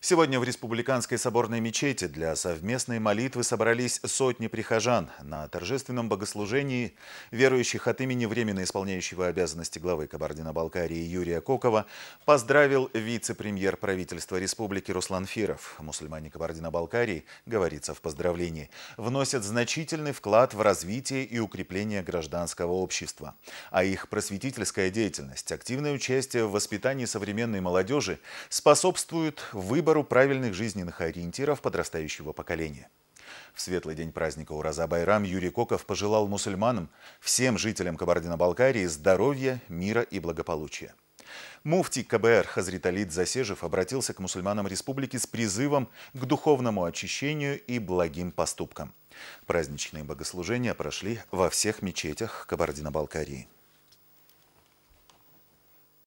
Сегодня в Республиканской соборной мечети для совместной молитвы собрались сотни прихожан. На торжественном богослужении верующих от имени временно исполняющего обязанности главы Кабардино-Балкарии Юрия Кокова поздравил вице-премьер правительства республики Руслан Фиров. Мусульмане Кабардино-Балкарии, говорится в поздравлении, вносят значительный вклад в развитие и укрепление гражданского общества. А их просветительская деятельность, активное участие в воспитании современной молодежи способствует выбору выбору правильных жизненных ориентиров подрастающего поколения. В светлый день праздника Ураза Байрам Юрий Коков пожелал мусульманам, всем жителям Кабардино-Балкарии здоровья, мира и благополучия. Муфти КБР Хазриталит Засежев обратился к мусульманам республики с призывом к духовному очищению и благим поступкам. Праздничные богослужения прошли во всех мечетях Кабардино-Балкарии.